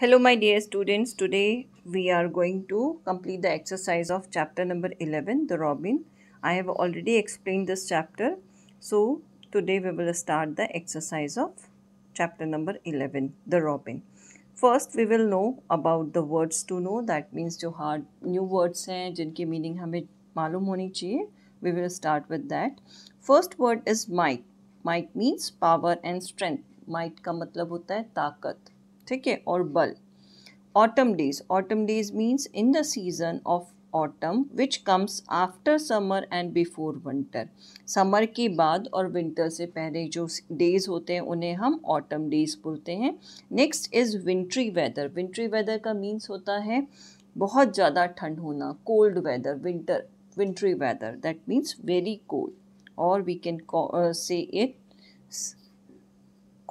hello my dear students today we are going to complete the exercise of chapter number 11 the robin i have already explained this chapter so today we will start the exercise of chapter number 11 the robin first we will know about the words to know that means जो hard new words हैं जिनकी meaning हमें मालूम होनी चाहिए we will start with that first word is might might means power and strength might का मतलब होता है ताकत ठीक है और बल autumn days autumn days means in the season of autumn which comes after summer and before winter summer के बाद और विंटर से पहले जो डेज होते हैं उन्हें हम ऑटम डेज बोलते हैं next is wintry weather wintry weather का मीन्स होता है बहुत ज़्यादा ठंड होना cold weather winter wintry weather that means very cold और we can say it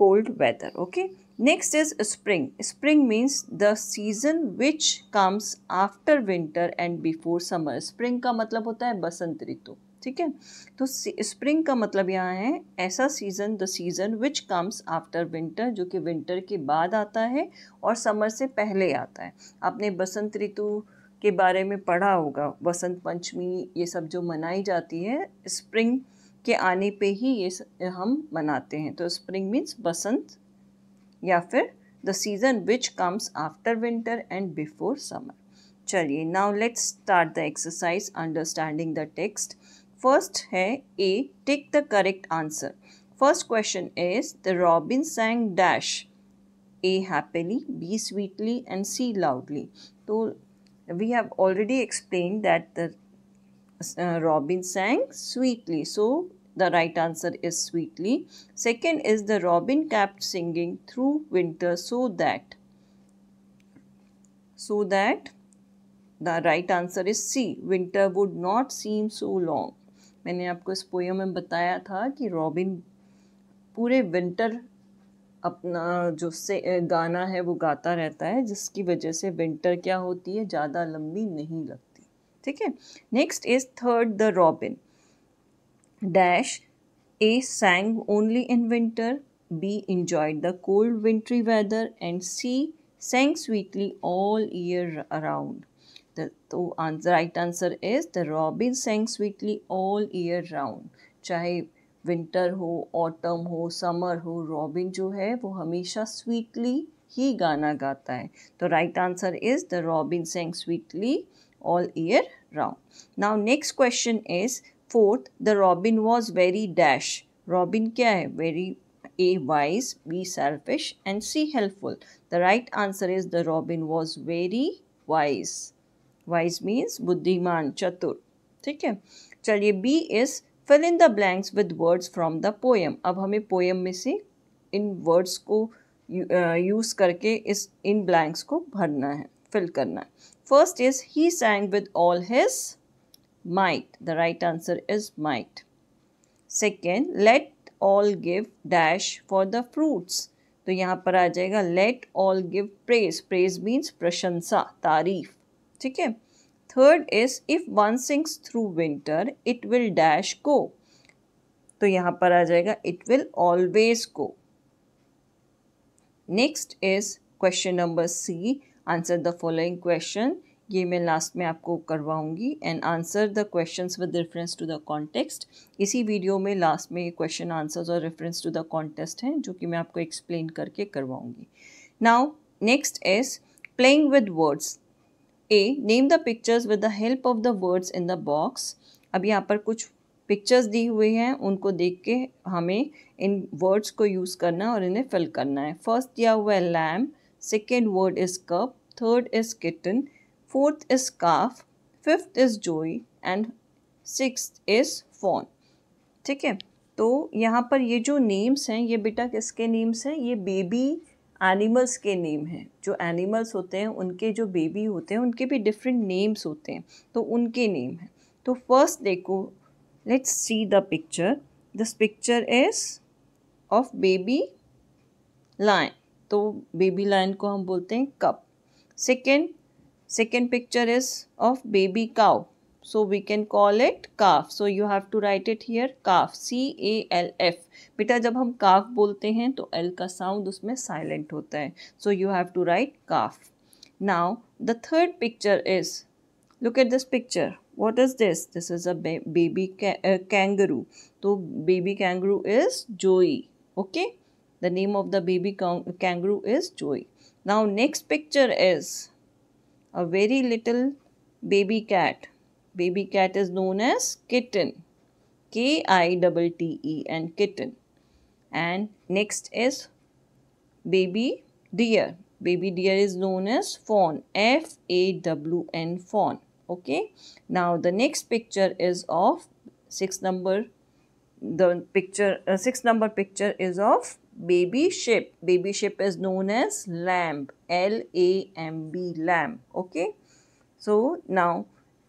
cold weather okay Next is spring. Spring means the season which comes after winter and before summer. Spring का मतलब होता है बसंत ऋतु ठीक है तो spring का मतलब यहाँ है ऐसा season the season which comes after winter जो कि विंटर के बाद आता है और समर से पहले आता है आपने बसंत ऋतु के बारे में पढ़ा होगा बसंत पंचमी ये सब जो मनाई जाती है स्प्रिंग के आने पे ही ये हम मनाते हैं तो स्प्रिंग मीन्स बसंत या फिर the season which comes after winter and before summer चलिए now let's start the exercise understanding the text first है A tick the correct answer first question is the robin sang dash A happily B sweetly and C loudly तो we have already explained that the uh, robin sang sweetly so The right answer is sweetly. Second is the robin kept singing through winter so that. So that the right answer is C. Winter would not seem so long. मैंने आपको इस poem में बताया था कि robin पूरे winter अपना जो से गाना है वो गाता रहता है जिसकी वजह से विंटर क्या होती है ज़्यादा लंबी नहीं लगती ठीक है next is third the robin dash A sang only in winter B enjoyed the cold wintry weather and C sang sweetly all year around तो answer right answer is the robin sang sweetly all year round चाहे winter हो autumn हो summer हो robin जो है वो हमेशा sweetly ही गाना गाता है तो right answer is the robin sang sweetly all year round now next question is fourth the robin was very dash robin क्या है very A wise B selfish and C helpful the right answer is the robin was very wise wise means बुद्धिमान चतुर ठीक है चलिए B is fill in the blanks with words from the poem अब हमें poem में से इन words को यूज़ करके इस इन ब्लैंक्स को भरना है फिल करना है first is he sang with all his might. The right answer is might. Second, let all give dash for the fruits. तो यहाँ पर आ जाएगा let all give praise praise means प्रशंसा तारीफ ठीक है third is if one sings through winter it will dash को तो यहाँ पर आ जाएगा इट विल ऑलवेज को next is question number C answer the following question ये मैं लास्ट में आपको करवाऊंगी and answer the questions with reference to the context इसी वीडियो में लास्ट में क्वेश्चन आंसर्स और रेफरेंस टू द कॉन्टेस्ट हैं जो कि मैं आपको एक्सप्लेन करके करवाऊंगी now next is playing with words A name the pictures with the help of the words in the box अब यहाँ पर कुछ पिक्चर्स दी हुई हैं उनको देख के हमें इन वर्ड्स को यूज़ करना है और इन्हें फिल करना है फर्स्ट दिया हुआ है lamb second word is cub third is kitten fourth is calf, fifth is joey and six is fawn ठीक है तो यहाँ पर ये जो नेम्स हैं ये बेटा किसके नेम्स हैं ये बेबी एनिमल्स के नेम हैं जो एनिमल्स होते हैं उनके जो बेबी होते हैं उनके भी डिफरेंट नेम्स होते हैं तो उनके नेम हैं तो फर्स्ट देखो let's see the picture this picture is of baby lion तो बेबी लाइन को हम बोलते हैं cub second Second picture is of baby cow. So we can call it calf. So you have to write it here calf. C A L F. बेटा जब हम calf बोलते L sound उसमें silent So you have to write calf. Now the third picture is. Look at this picture. What is this? This is a baby uh, kangaroo. So baby kangaroo is Joey. Okay. The name of the baby kangaroo is Joey. Now next picture is a very little baby cat. Baby cat is known as kitten. K-I-T-T-E and kitten. And next is baby deer. Baby deer is known as fawn. F-A-W-N fawn. Okay. Now the next picture is of six number. The picture, uh, six number picture is of baby ship. Baby ship is known as lamb. L-A-M-B, lamb. Okay. So now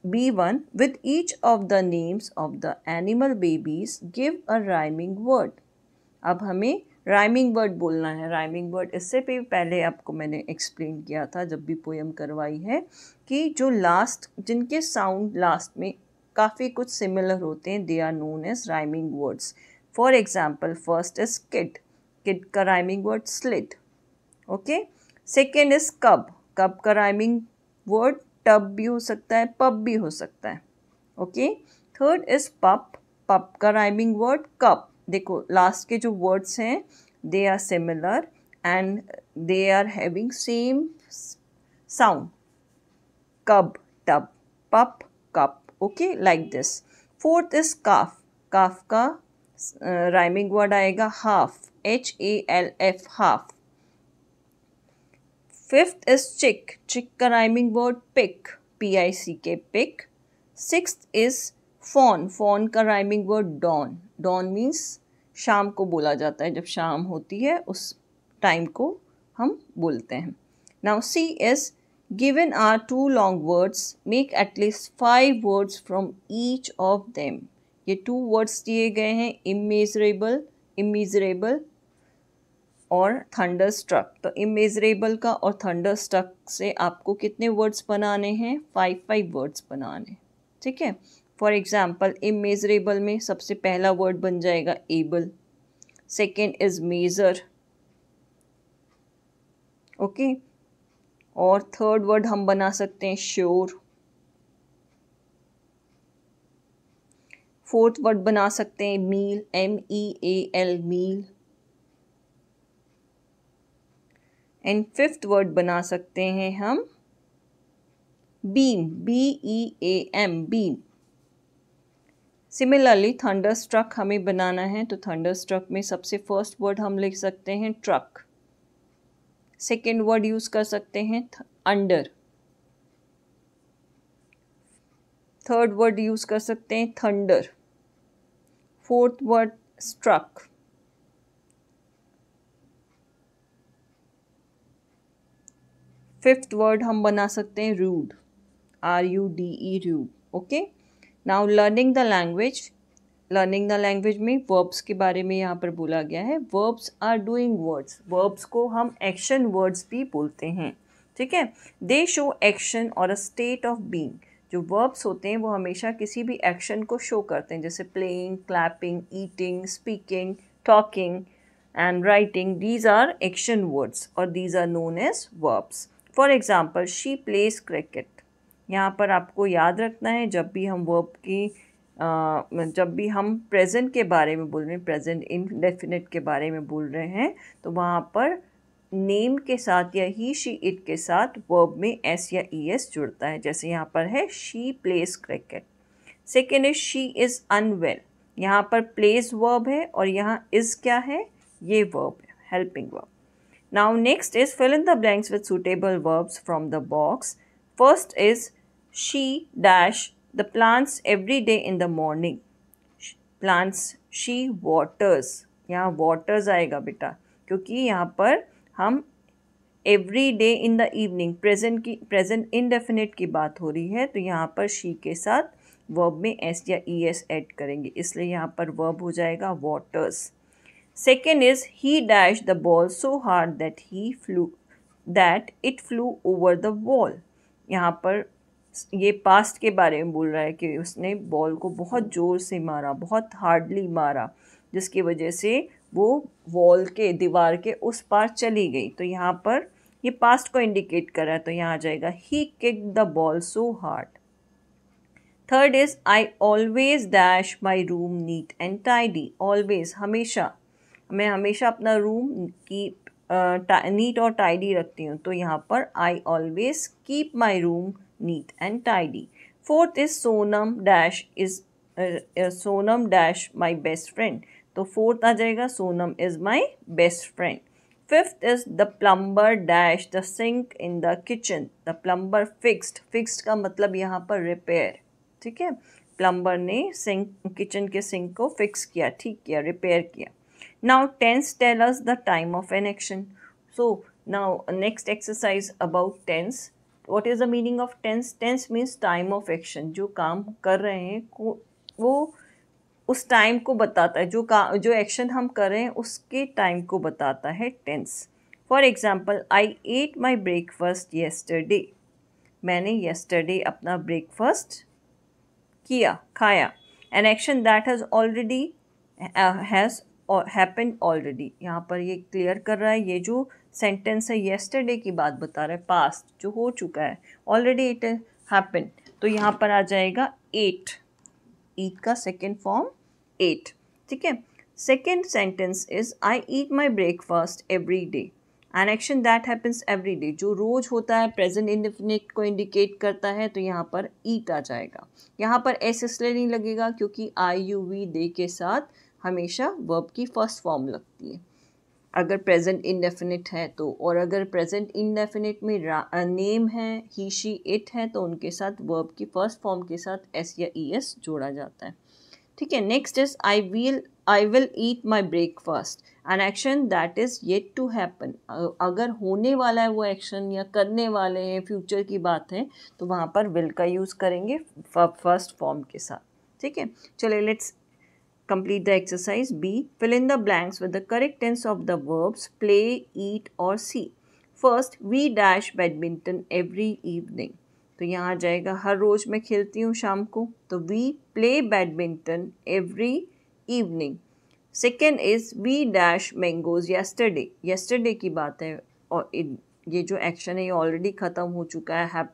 B1 with each of the names of the animal babies give a rhyming word. अब हमें rhyming word बोलना है rhyming word इससे भी पहले आपको मैंने explain किया था जब भी पोएम करवाई है कि जो लास्ट जिनके साउंड लास्ट में काफ़ी कुछ सिमिलर होते हैं they are known as rhyming words for example first is kit kid का rhyming word slit okay second is cub cub का राइमिंग वर्ड टब भी हो सकता है पब भी हो सकता है okay third is pup pup का राइमिंग वर्ड कप देखो लास्ट के जो वर्ड्स हैं they are similar and they are having same sound cub tub pup cup okay like this fourth is calf calf का राइमिंग वर्ड आएगा half H A L F half fifth is chick chick का rhyming word pick P I C K pick six is fawn fawn का rhyming word dawn dawn means शाम को बोला जाता है जब शाम होती है उस टाइम को हम बोलते हैं now C is given are two long words make at least five words from each of them ये टू वर्ड्स दिए गए हैं इमेजरेबल इमेजरेबल और थंडर स्ट्रक तो इमेजरेबल का और थंडर स्ट्रक से आपको कितने वर्ड्स बनाने हैं फाइव फाइव वर्ड्स बनाने ठीक है फॉर एग्ज़ाम्पल इमेजरेबल में सबसे पहला वर्ड बन जाएगा able second is measure okay और थर्ड वर्ड हम बना सकते हैं श्योर फोर्थ वर्ड बना सकते हैं meal M E A L meal and fifth word बना सकते हैं हम beam B E A M beam similarly thunderstruck हमें बनाना है तो थंडर स्ट्रक में सबसे फर्स्ट वर्ड हम लिख सकते हैं ट्रक सेकेंड वर्ड यूज़ कर सकते हैं अंडर थर्ड वर्ड यूज़ कर सकते हैं thunder fourth word struck fifth word हम बना सकते हैं rude R U D E rude okay now learning the language learning the language में वर्ब्स के बारे में यहाँ पर बोला गया है verbs are doing words verbs को हम एक्शन वर्ड्स भी बोलते हैं ठीक है दे शो एक्शन और अ स्टेट ऑफ बींग जो वर्ब्स होते हैं वो हमेशा किसी भी एक्शन को शो करते हैं जैसे playing clapping eating speaking talking and writing these are action words और these are known as verbs for example she plays cricket यहाँ पर आपको याद रखना है जब भी हम वर्ब की आ, जब भी हम प्रेजेंट के बारे में बोल रहे हैं प्रेजेंट इनडेफिनेट के बारे में बोल रहे हैं तो वहाँ पर नेम के साथ या ही शी इट के साथ वर्ब में एस या ई एस जुड़ता है जैसे यहाँ पर है she plays cricket second is she is unwell यहाँ पर प्लेस वर्ब है और यहाँ इज़ क्या है ये वर्ब है helping verb Now next is fill in the blanks with suitable verbs from the box. First is she dash the plants every day in the morning. She Plants she waters. यहाँ waters आएगा बेटा क्योंकि यहाँ पर हम every day in the evening present की present indefinite की बात हो रही है तो यहाँ पर she के साथ verb में s या es add ऐड करेंगे इसलिए यहाँ पर वर्ब हो जाएगा waters Second is he dashed the ball so hard that he flew that it flew over the wall. यहाँ पर ये पास्ट के बारे में बोल रहा है कि उसने बॉल को बहुत ज़ोर से मारा बहुत हार्डली मारा जिसकी वजह से वो वॉल के दीवार के उस पार चली गई तो यहाँ पर ये पास्ट को इंडिकेट कर रहा है तो यहाँ आ जाएगा he kick the ball so hard third is I always dash my room neat and tidy always हमेशा मैं हमेशा अपना रूम की नीट और टाइडी रखती हूँ तो यहाँ पर I always keep my room neat and tidy fourth is Sonam dash is Sonam dash my best friend तो फोर्थ आ जाएगा Sonam is my best friend fifth is the plumber dash the sink in the kitchen the plumber fixed fixed का मतलब यहाँ पर repair ठीक है plumber ने सिंक किचन के सिंक को फिक्स किया ठीक किया रिपेयर किया Now tense tell us the time of an action. So now next exercise about tense. What is the meaning of tense? Tense means time of action. जो काम कर रहे हैं वो उस टाइम को बताता है जो का जो एक्शन हम कर रहे हैं उसके टाइम को बताता है tense for example I ate my breakfast yesterday मैंने येस्टरडे अपना ब्रेकफास्ट किया खाया an action that has already has happen already यहाँ पर ये क्लियर कर रहा है ये जो सेंटेंस है येस्टरडे की बात बता रहा है पास्ट जो हो चुका है ऑलरेडी इट हैपन तो यहाँ पर आ जाएगा एट ईट का सेकेंड फॉर्म एट ठीक है second sentence is I eat my breakfast every day an action that happens every day जो रोज़ होता है प्रेजेंट इंडिफिनिट को इंडिकेट करता है तो यहाँ पर ईट आ जाएगा यहाँ पर एस ले नहीं लगेगा क्योंकि आई यू वी डे के साथ हमेशा वर्ब की फर्स्ट फॉर्म लगती है अगर प्रेजेंट इनडेफिनिट है तो और अगर प्रेजेंट इनडेफिनिट में नेम है ही शी इट है तो उनके साथ वर्ब की फर्स्ट फॉर्म के साथ एस या ई एस जोड़ा जाता है ठीक है next is I will I will eat my breakfast an action that is yet to happen अगर होने वाला है वो एक्शन या करने वाले हैं फ्यूचर की बात है तो वहाँ पर विल का यूज़ करेंगे फर्स्ट फॉर्म के साथ ठीक है चलिए let's Complete the exercise. B. Fill in the blanks with the correct tense of the verbs play, eat or see. First we dash badminton every evening तो यहाँ आ जाएगा हर रोज़ मैं खेलती हूँ शाम को तो we play badminton every evening second is we dash mangoes yesterday yesterday की बात है और ये जो एक्शन है ये ऑलरेडी ख़त्म हो चुका है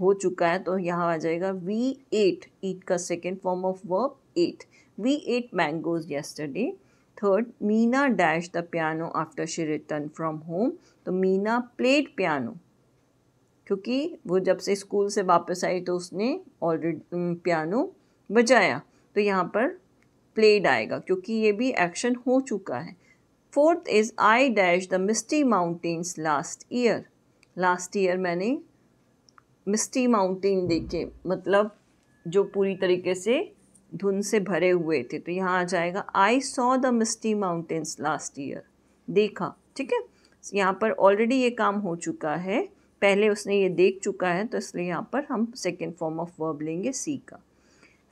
हो चुका है तो यहाँ आ जाएगा वी एट ईट का second form of verb ate We ate mangoes yesterday. Third, Meena dashed the piano after she returned from home. तो मीना प्लेड पियानो क्योंकि वो जब से स्कूल से वापस आई तो उसने ऑलरेडी पियानो बजाया तो यहाँ पर प्लेड आएगा क्योंकि ये भी एक्शन हो चुका है fourth is I dash the misty mountains last year last year मैंने मिस्टी माउंटेन देखे मतलब जो पूरी तरीके से धुन से भरे हुए थे तो यहाँ आ जाएगा I saw the misty mountains last year देखा ठीक है यहाँ पर ऑलरेडी ये काम हो चुका है पहले उसने ये देख चुका है तो इसलिए यहाँ पर हम सेकेंड फॉर्म ऑफ वर्ब लेंगे सी का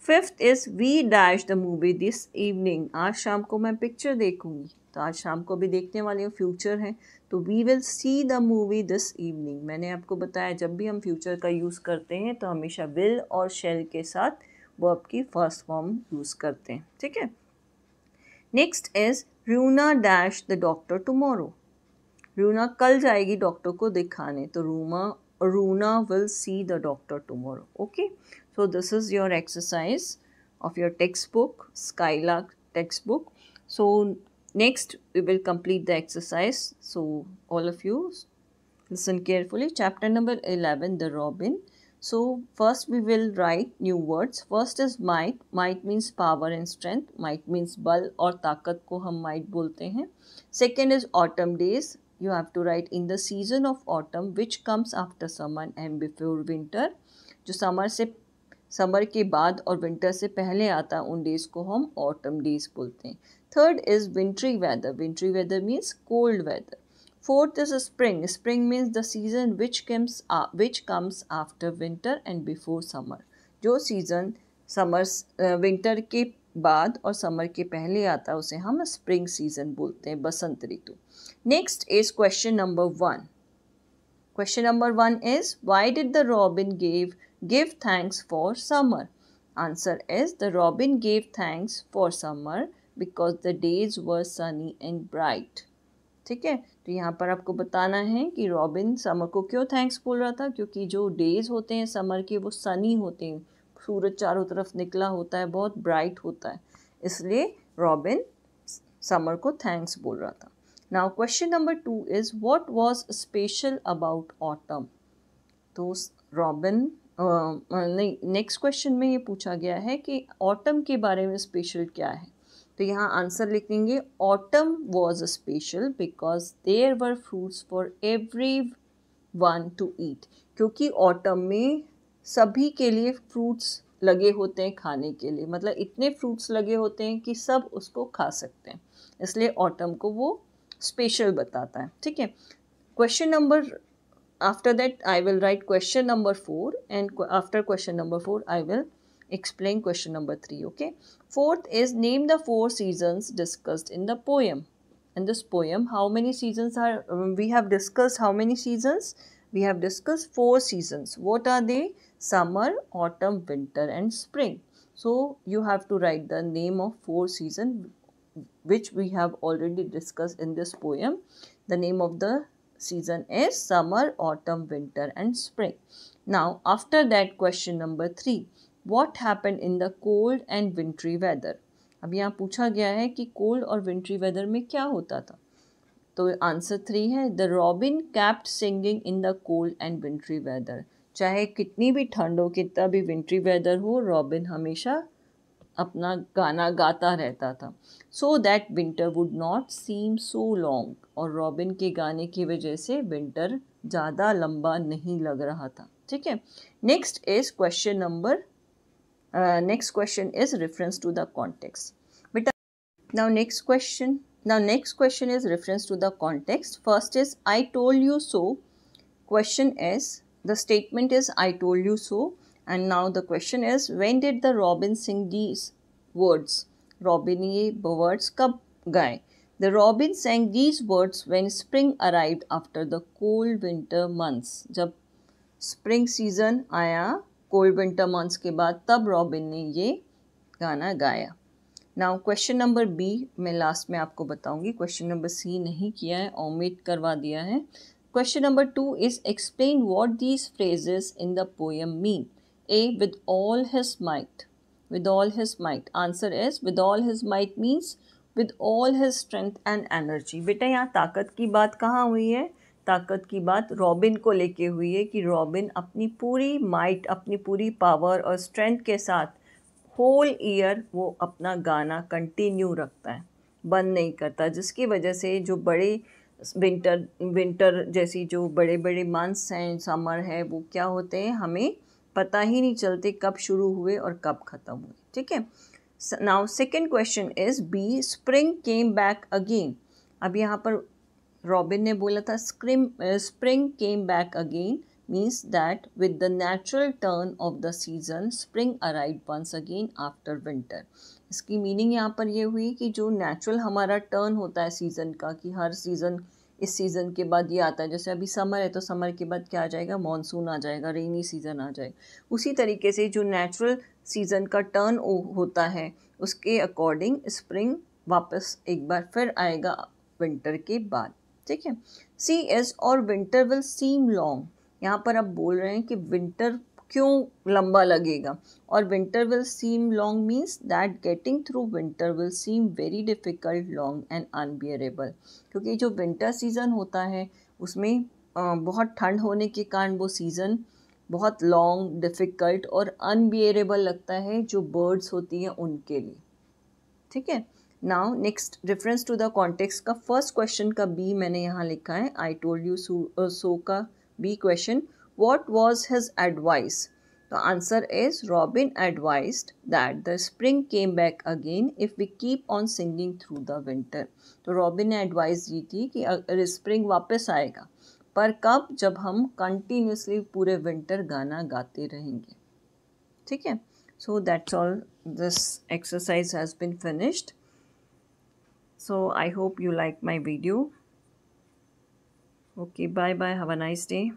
fifth is we dash the movie this evening आज शाम को मैं पिक्चर देखूंगी तो आज शाम को भी देखने वाले फ्यूचर हैं तो we will see the movie this evening मैंने आपको बताया जब भी हम फ्यूचर का यूज़ करते हैं तो हमेशा विल और शेल के साथ वर्ब की फर्स्ट फॉर्म यूज़ करते हैं ठीक है next is Runa dash the doctor tomorrow Runa कल जाएगी डॉक्टर को दिखाने तो Ruma Runa will see the doctor tomorrow okay so this is your exercise of your text book skylark text book so next we will complete the exercise so all of you listen carefully chapter number eleven the robin So first we will write new words. First is might. Might means power and strength. Might means bal aur taakat ko hum might bolte hain Second is autumn days. You have to write in the season of autumn which comes after summer and before winter. jo summer se summer ke baad aur winter se pehle aata un days ko hum autumn days bolte hain third is wintry weather wintry weather means cold weather Fourth is spring. Spring means the season which comes uh, which comes after winter and before summer. जो season summer winter के बाद और summer के पहले आता है उसे हम spring season बोलते हैं बसंत ऋतु Next is question number one. Question number one is why did the robin give give thanks for summer? Answer is the robin gave thanks for summer because the days were sunny and bright. ठीक है तो यहाँ पर आपको बताना है कि robin summer को क्यों थैंक्स बोल रहा था क्योंकि जो डेज़ होते हैं समर के वो सनी होते हैं सूरज चारों तरफ निकला होता है बहुत ब्राइट होता है इसलिए रॉबिन समर को थैंक्स बोल रहा था now question number two is what was special about autumn तो रॉबिन नहीं नेक्स्ट क्वेश्चन में ये पूछा गया है कि ऑटम के बारे में स्पेशल क्या है तो यहाँ आंसर लिख देंगे autumn was special because there were fruits for every one to eat क्योंकि ऑटम में सभी के लिए फ्रूट्स लगे होते हैं खाने के लिए मतलब इतने फ्रूट्स लगे होते हैं कि सब उसको खा सकते हैं इसलिए ऑटम को वो स्पेशल बताता है ठीक है question number after that I will write question number four and after question number four I will explain question number 3 okay fourth is name the four seasons discussed in the poem in this poem how many seasons are um, we have discussed how many seasons we have discussed four seasons what are they summer autumn winter and spring so you have to write the name of four season which we have already discussed in this poem the name of the season is summer autumn winter and spring now after that question number 3 what happen in the cold and wintry weather अब यहाँ पूछा गया है कि cold और विंट्री weather में क्या होता था तो आंसर थ्री है the robin kept singing in the cold and wintry weather चाहे कितनी भी ठंड हो कितना भी विंट्री वेदर हो रॉबिन हमेशा अपना गाना गाता रहता था so that winter would not seem so long और रॉबिन के गाने की वजह से विंटर ज़्यादा लंबा नहीं लग रहा था ठीक है next is question number Uh, next question is reference to the context But uh, now next question now next question is reference to the context first is i told you so question is the statement is i told you so and now the question is when did the robin sing these words robin ye birds kab gaye the robin sang these words when spring arrived after the cold winter months. जब spring season आया cold winter months के बाद तब robin ने ये गाना गाया now question number B मैं लास्ट में आपको बताऊंगी क्वेश्चन नंबर सी नहीं किया है ओमिट करवा दिया है question number two is explain what these phrases in the poem mean A with all his might with all his might answer is with all his might means with all his strength and energy बेटा यहाँ ताकत की बात कहाँ हुई है ताकत की बात रॉबिन को लेके हुई है कि रॉबिन अपनी पूरी माइट अपनी पूरी पावर और स्ट्रेंथ के साथ होल ईयर वो अपना गाना कंटिन्यू रखता है बंद नहीं करता जिसकी वजह से जो बड़े विंटर विंटर जैसी जो बड़े बड़े मंथ्स हैं समर है वो क्या होते हैं हमें पता ही नहीं चलते कब शुरू हुए और कब ख़त्म हुए ठीक है now second question is B spring came back again अब यहाँ पर रॉबिन ने बोला था स्क्रिम spring came back again means that with the natural turn of the season spring arrive once again after winter इसकी मीनिंग यहाँ पर यह हुई कि जो नेचुरल हमारा टर्न होता है सीज़न का कि हर सीज़न इस सीज़न के बाद ये आता है जैसे अभी समर है तो समर के बाद क्या आ जाएगा मानसून आ जाएगा रेनी सीज़न आ जाएगा उसी तरीके से जो नेचुरल सीज़न का टर्न होता है उसके अकॉर्डिंग स्प्रिंग वापस एक बार फिर आएगा विंटर के बाद ठीक है सी एस और विंटर विल सीम लॉन्ग यहाँ पर आप बोल रहे हैं कि विंटर क्यों लंबा लगेगा और winter will seem long means that getting through winter will seem very difficult long and unbearable क्योंकि जो विंटर सीज़न होता है उसमें बहुत ठंड होने के कारण वो सीज़न बहुत लॉन्ग डिफ़िकल्ट और अनबियरेबल लगता है जो बर्ड्स होती हैं उनके लिए ठीक है now next reference to the context का फर्स्ट क्वेश्चन का बी मैंने यहाँ लिखा है आई टोल्ड यू सो का B question what was his advice तो answer is robin advised that the spring came back again if we keep on singing through the winter तो robin ने advice दी थी कि स्प्रिंग वापस आएगा पर कब जब हम कंटिन्यूसली पूरे विंटर गाना गाते रहेंगे ठीक है so that's all this exercise has been finished so i hope you like my video okay bye bye have a nice day